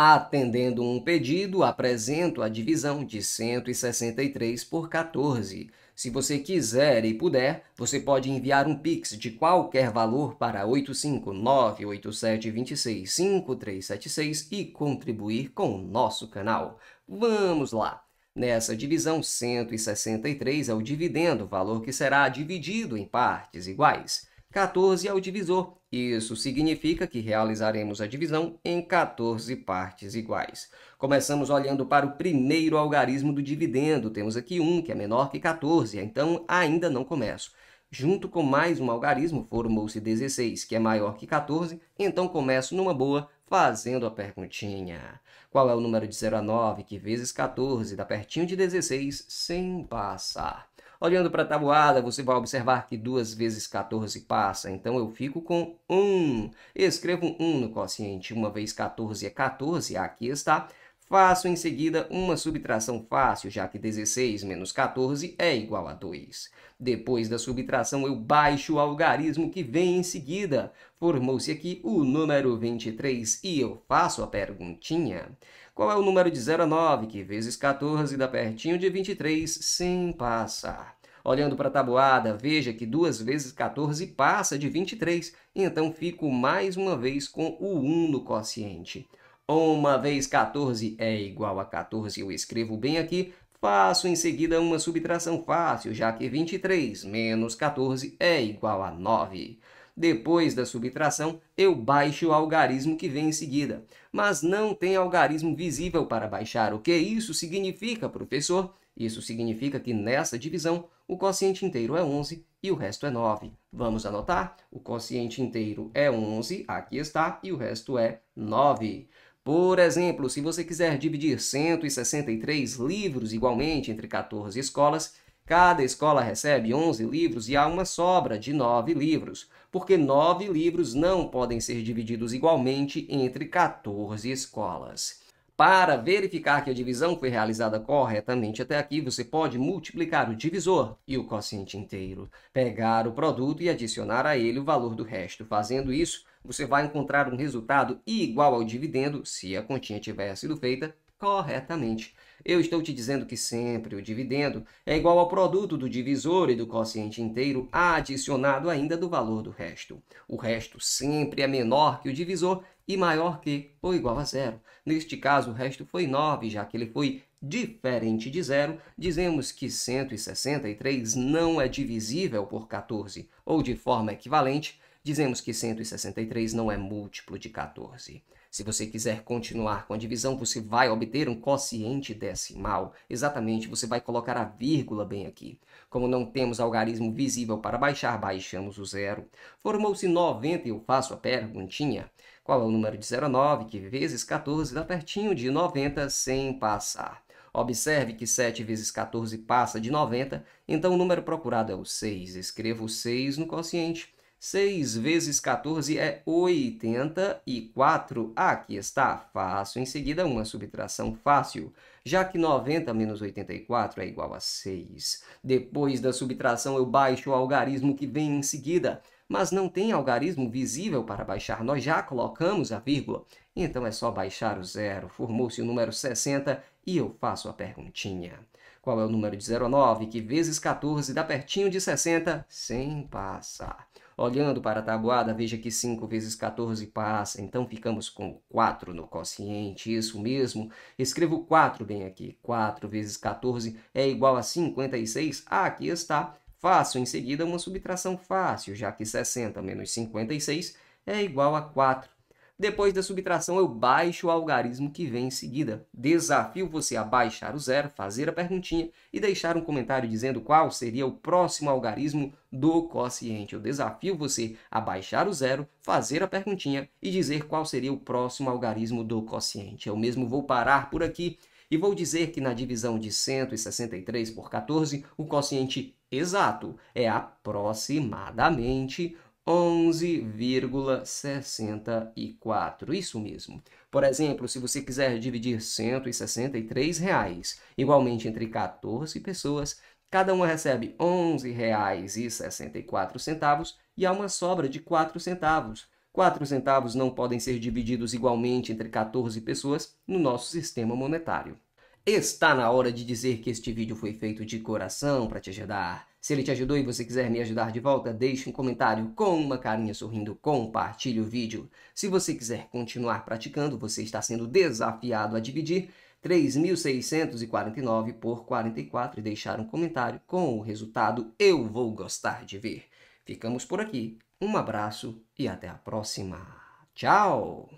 Atendendo um pedido, apresento a divisão de 163 por 14. Se você quiser e puder, você pode enviar um Pix de qualquer valor para 85987265376 e contribuir com o nosso canal. Vamos lá! Nessa divisão, 163 é o dividendo, valor que será dividido em partes iguais. 14 é o divisor. Isso significa que realizaremos a divisão em 14 partes iguais. Começamos olhando para o primeiro algarismo do dividendo. Temos aqui 1, que é menor que 14, então ainda não começo. Junto com mais um algarismo, formou-se 16, que é maior que 14, então começo numa boa, fazendo a perguntinha. Qual é o número de 0 a 9, que vezes 14 dá pertinho de 16, sem passar? Olhando para a tabuada, você vai observar que 2 vezes 14 passa, então eu fico com 1. Escrevo 1 no quociente, 1 vez 14 é 14, aqui está. Faço em seguida uma subtração fácil, já que 16 menos 14 é igual a 2. Depois da subtração, eu baixo o algarismo que vem em seguida. Formou-se aqui o número 23 e eu faço a perguntinha. Qual é o número de 0 a 9, que vezes 14 dá pertinho de 23 sem passar? Olhando para a tabuada, veja que 2 vezes 14 passa de 23, então fico mais uma vez com o 1 no quociente. Uma vez 14 é igual a 14, eu escrevo bem aqui, faço em seguida uma subtração fácil, já que 23 menos 14 é igual a 9. Depois da subtração, eu baixo o algarismo que vem em seguida. Mas não tem algarismo visível para baixar. O que isso significa, professor? Isso significa que nessa divisão, o quociente inteiro é 11 e o resto é 9. Vamos anotar? O quociente inteiro é 11, aqui está, e o resto é 9. Por exemplo, se você quiser dividir 163 livros igualmente entre 14 escolas, cada escola recebe 11 livros e há uma sobra de 9 livros, porque 9 livros não podem ser divididos igualmente entre 14 escolas. Para verificar que a divisão foi realizada corretamente até aqui, você pode multiplicar o divisor e o quociente inteiro, pegar o produto e adicionar a ele o valor do resto. Fazendo isso, você vai encontrar um resultado igual ao dividendo se a continha tiver sido feita corretamente. Eu estou te dizendo que sempre o dividendo é igual ao produto do divisor e do quociente inteiro adicionado ainda do valor do resto. O resto sempre é menor que o divisor e maior que ou igual a zero. Neste caso, o resto foi 9, já que ele foi diferente de zero. Dizemos que 163 não é divisível por 14, ou de forma equivalente, Dizemos que 163 não é múltiplo de 14. Se você quiser continuar com a divisão, você vai obter um quociente decimal. Exatamente, você vai colocar a vírgula bem aqui. Como não temos algarismo visível para baixar, baixamos o zero. Formou-se 90 e eu faço a perguntinha. Qual é o número de 0 a 9, que vezes 14 dá pertinho de 90 sem passar? Observe que 7 vezes 14 passa de 90, então o número procurado é o 6. Escrevo 6 no quociente 6 vezes 14 é 84. Aqui está fácil. Em seguida, uma subtração fácil, já que 90 menos 84 é igual a 6. Depois da subtração, eu baixo o algarismo que vem em seguida, mas não tem algarismo visível para baixar. Nós já colocamos a vírgula, então é só baixar o zero. Formou-se o número 60 e eu faço a perguntinha. Qual é o número de 0 a 9 que vezes 14 dá pertinho de 60 sem passar? Olhando para a tabuada, veja que 5 vezes 14 passa, então ficamos com 4 no quociente, isso mesmo. Escrevo 4 bem aqui. 4 vezes 14 é igual a 56? Ah, aqui está. Faço em seguida uma subtração fácil, já que 60 menos 56 é igual a 4. Depois da subtração, eu baixo o algarismo que vem em seguida. Desafio você a baixar o zero, fazer a perguntinha e deixar um comentário dizendo qual seria o próximo algarismo do quociente. Eu desafio você a baixar o zero, fazer a perguntinha e dizer qual seria o próximo algarismo do quociente. Eu mesmo vou parar por aqui e vou dizer que na divisão de 163 por 14, o quociente exato é aproximadamente 11,64. Isso mesmo. Por exemplo, se você quiser dividir 163 reais igualmente entre 14 pessoas, cada uma recebe R$ 11,64 e há uma sobra de 4 centavos. 4 centavos não podem ser divididos igualmente entre 14 pessoas no nosso sistema monetário. Está na hora de dizer que este vídeo foi feito de coração para te ajudar. Se ele te ajudou e você quiser me ajudar de volta, deixe um comentário com uma carinha sorrindo, compartilhe o vídeo. Se você quiser continuar praticando, você está sendo desafiado a dividir 3.649 por 44 e deixar um comentário com o resultado eu vou gostar de ver. Ficamos por aqui. Um abraço e até a próxima. Tchau!